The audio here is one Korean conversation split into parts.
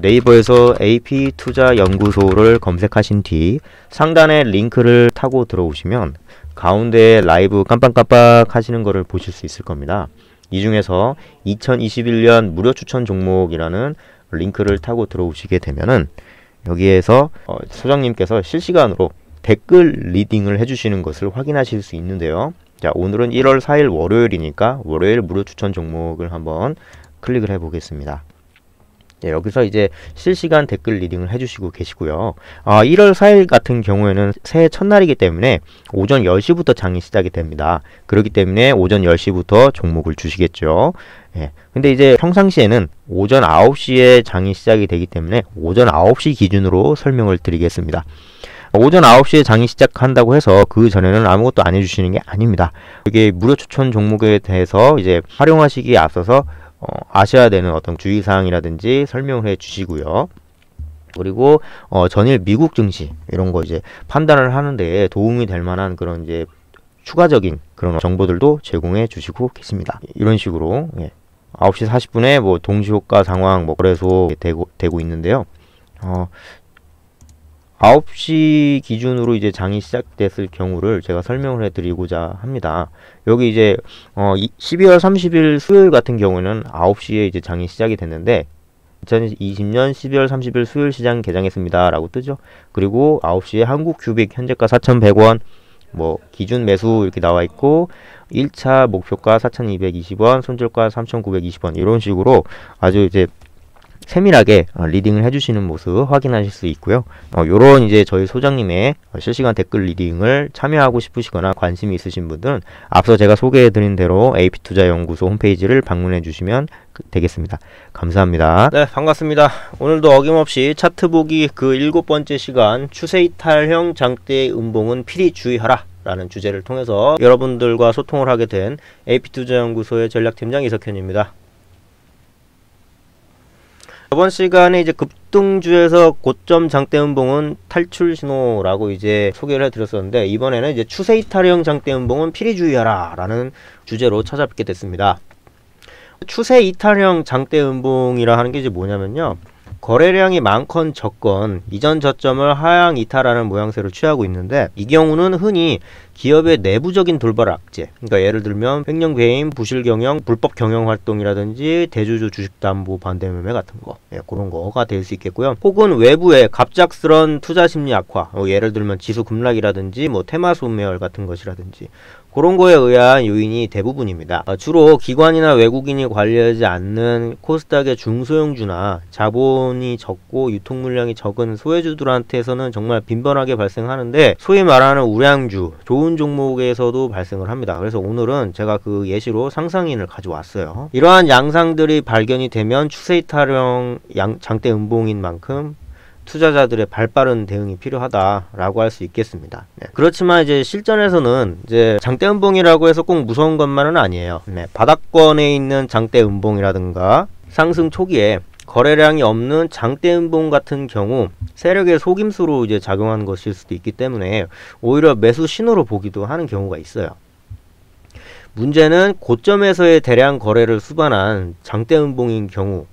네이버에서 AP투자연구소를 검색하신 뒤 상단에 링크를 타고 들어오시면 가운데 라이브 깜빡깜빡 하시는 것을 보실 수 있을 겁니다. 이 중에서 2021년 무료 추천 종목이라는 링크를 타고 들어오시게 되면은 여기에서 어, 소장님께서 실시간으로 댓글 리딩을 해주시는 것을 확인하실 수 있는데요. 자, 오늘은 1월 4일 월요일이니까 월요일 무료 추천 종목을 한번 클릭을 해보겠습니다. 예, 여기서 이제 실시간 댓글 리딩을 해주시고 계시고요. 아, 1월 4일 같은 경우에는 새해 첫날이기 때문에 오전 10시부터 장이 시작이 됩니다. 그렇기 때문에 오전 10시부터 종목을 주시겠죠. 예. 근데 이제 평상시에는 오전 9시에 장이 시작이 되기 때문에 오전 9시 기준으로 설명을 드리겠습니다. 오전 9시에 장이 시작한다고 해서 그 전에는 아무것도 안 해주시는 게 아닙니다. 이게 무료 추천 종목에 대해서 이제 활용하시기에 앞서서 어, 아셔야 되는 어떤 주의사항이라든지 설명을 해 주시고요. 그리고 어, 전일 미국 증시 이런 거 이제 판단을 하는데 도움이 될 만한 그런 이제 추가적인 그런 정보들도 제공해 주시고 계십니다. 이런 식으로 예. 9시 40분에 뭐 동시효과 상황 뭐 거래소 되고, 되고 있는데요. 어, 9시 기준으로 이제 장이 시작됐을 경우를 제가 설명을 해드리고자 합니다. 여기 이제 어 12월 30일 수요일 같은 경우는 9 시에 이제 장이 시작이 됐는데 2020년 12월 30일 수요일 시장 개장했습니다. 라고 뜨죠. 그리고 9시에 한국 큐빅 현재가 4,100원, 뭐, 기준 매수 이렇게 나와 있고, 1차 목표가 4,220원, 손절가 3,920원, 이런 식으로 아주 이제 세밀하게 어, 리딩을 해주시는 모습 확인하실 수 있고요. 이런 어, 이제 저희 소장님의 실시간 댓글 리딩을 참여하고 싶으시거나 관심이 있으신 분들은 앞서 제가 소개해드린 대로 AP투자연구소 홈페이지를 방문해 주시면 그, 되겠습니다. 감사합니다. 네, 반갑습니다. 오늘도 어김없이 차트 보기 그 일곱 번째 시간 추세 이탈형 장대의 음봉은 필히 주의하라. 라는 주제를 통해서 여러분들과 소통을 하게 된 AP투자연구소의 전략팀장 이석현입니다. 저번 시간에 이제 급등주에서 고점 장대 음봉은 탈출 신호라고 이제 소개를 해드렸었는데 이번에는 이제 추세 이탈형 장대 음봉은 필히 주의하라라는 주제로 찾아뵙게 됐습니다. 추세 이탈형 장대 음봉이라 하는 게 이제 뭐냐면요. 거래량이 많건 적건 이전 저점을 하향 이탈하는 모양새를 취하고 있는데 이 경우는 흔히 기업의 내부적인 돌발 악재. 그러니까 예를 들면 횡령 배인 부실 경영, 불법 경영 활동이라든지 대주주 주식 담보 반대 매매 같은 거. 예, 그런 거가 될 수 있겠고요. 혹은 외부의 갑작스런 투자 심리 악화. 뭐 예를 들면 지수 급락이라든지 뭐 테마 소매월 같은 것이라든지 그런 거에 의한 요인이 대부분입니다. 어, 주로 기관이나 외국인이 관리하지 않는 코스닥의 중소형주나 자본이 적고 유통 물량이 적은 소외주들한테서는 정말 빈번하게 발생하는데 소위 말하는 우량주, 좋은 좋은 종목에서도 발생을 합니다. 그래서 오늘은 제가 그 예시로 상상인을 가져왔어요. 이러한 양상들이 발견이 되면 추세 이탈형 장대 음봉인 만큼 투자자들의 발빠른 대응이 필요하다라고 할 수 있겠습니다. 네. 그렇지만 이제 실전에서는 이제 장대 음봉이라고 해서 꼭 무서운 것만은 아니에요. 네. 바닥권에 있는 장대 음봉이라든가 상승 초기에 거래량이 없는 장대음봉 같은 경우 세력의 속임수로 이제 작용하는 것일 수도 있기 때문에 오히려 매수 신호로 보기도 하는 경우가 있어요. 문제는 고점에서의 대량 거래를 수반한 장대음봉인 경우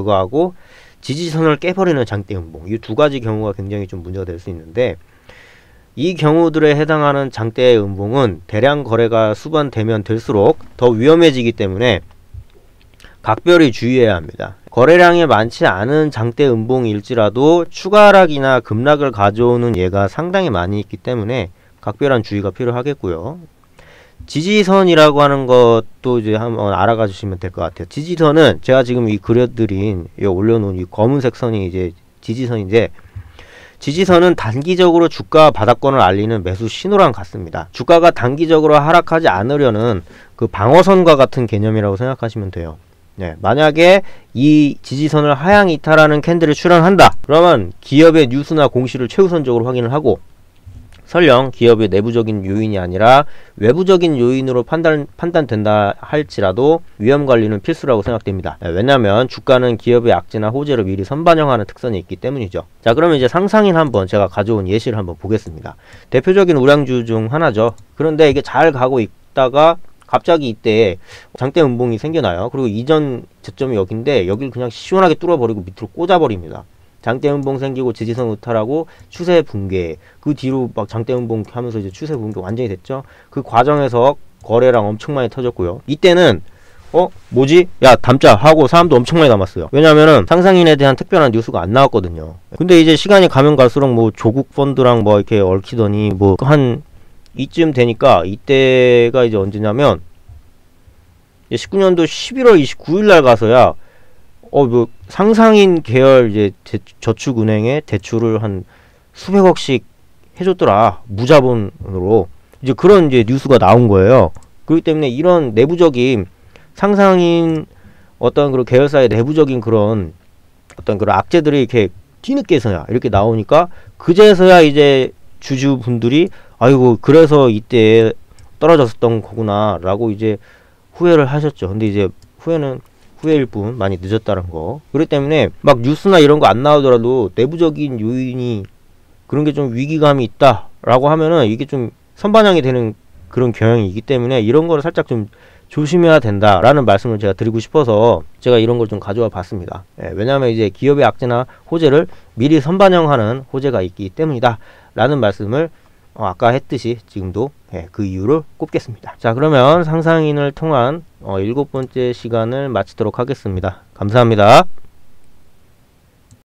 그거하고 지지선을 깨버리는 장대음봉 이 두 가지 경우가 굉장히 좀 문제가 될 수 있는데 이 경우들에 해당하는 장대 음봉은 대량 거래가 수반되면 될수록 더 위험해지기 때문에 각별히 주의해야 합니다. 거래량이 많지 않은 장대 음봉일지라도 추가 하락이나 급락을 가져오는 예가 상당히 많이 있기 때문에 각별한 주의가 필요하겠고요. 지지선이라고 하는 것도 이제 한번 알아가 주시면 될 것 같아요. 지지선은 제가 지금 이 그려드린 이 올려놓은 이 검은색 선이 이제 지지선인데 지지선은 단기적으로 주가 바닥권을 알리는 매수 신호랑 같습니다. 주가가 단기적으로 하락하지 않으려는 그 방어선과 같은 개념이라고 생각하시면 돼요. 네, 만약에 이 지지선을 하향 이탈하는 캔들을 출현한다. 그러면 기업의 뉴스나 공시를 최우선적으로 확인을 하고 설령 기업의 내부적인 요인이 아니라 외부적인 요인으로 판단, 판단된다 할지라도 위험 관리는 필수라고 생각됩니다. 네, 왜냐하면 주가는 기업의 악재나 호재를 미리 선반영하는 특성이 있기 때문이죠. 자 그러면 이제 상상인 한번 제가 가져온 예시를 한번 보겠습니다. 대표적인 우량주 중 하나죠. 그런데 이게 잘 가고 있다가 갑자기 이때 장대 음봉이 생겨나요. 그리고 이전 저점이 여기인데 여기를 그냥 시원하게 뚫어버리고 밑으로 꽂아버립니다. 장대 음봉 생기고 지지선 우탈하고 추세 붕괴 그 뒤로 막 장대 음봉 하면서 이제 추세 붕괴 완전히 됐죠. 그 과정에서 거래량 엄청 많이 터졌고요. 이때는 어 뭐지 야 담자 하고 사람도 엄청 많이 남았어요 왜냐면은 상상인에 대한 특별한 뉴스가 안 나왔거든요 근데 이제 시간이 가면 갈수록 뭐 조국 펀드랑 뭐 이렇게 얽히더니 뭐한 이쯤 되니까 이때가 이제 언제냐면 19년도 11월 29일 날 가서야 어뭐 상상인 계열 이제 대, 저축은행에 대출을 한 수백억씩 해줬더라 무자본으로 이제 그런 이제 뉴스가 나온 거예요. 그렇기 때문에 이런 내부적인 상상인 어떤 그런 계열사의 내부적인 그런 어떤 그런 악재들이 이렇게 뒤늦게서야 이렇게 나오니까 그제서야 이제 주주분들이 아이고 그래서 이때 떨어졌던 었 거구나 라고 이제 후회를 하셨죠 근데 이제 후회는 후회일 뿐 많이 늦었다는 거 그렇기 때문에 막 뉴스나 이런 거 안 나오더라도 내부적인 요인이 그런 게 좀 위기감이 있다 라고 하면은 이게 좀 선반영이 되는 그런 경향이 있기 때문에 이런 거를 살짝 좀 조심해야 된다라는 말씀을 제가 드리고 싶어서 제가 이런 걸 좀 가져와 봤습니다. 예, 왜냐하면 이제 기업의 악재나 호재를 미리 선반영하는 호재가 있기 때문이다라는 말씀을 어, 아까 했듯이 지금도 예, 그 이유를 꼽겠습니다. 자 그러면 상상인을 통한 어, 일곱 번째 시간을 마치도록 하겠습니다. 감사합니다.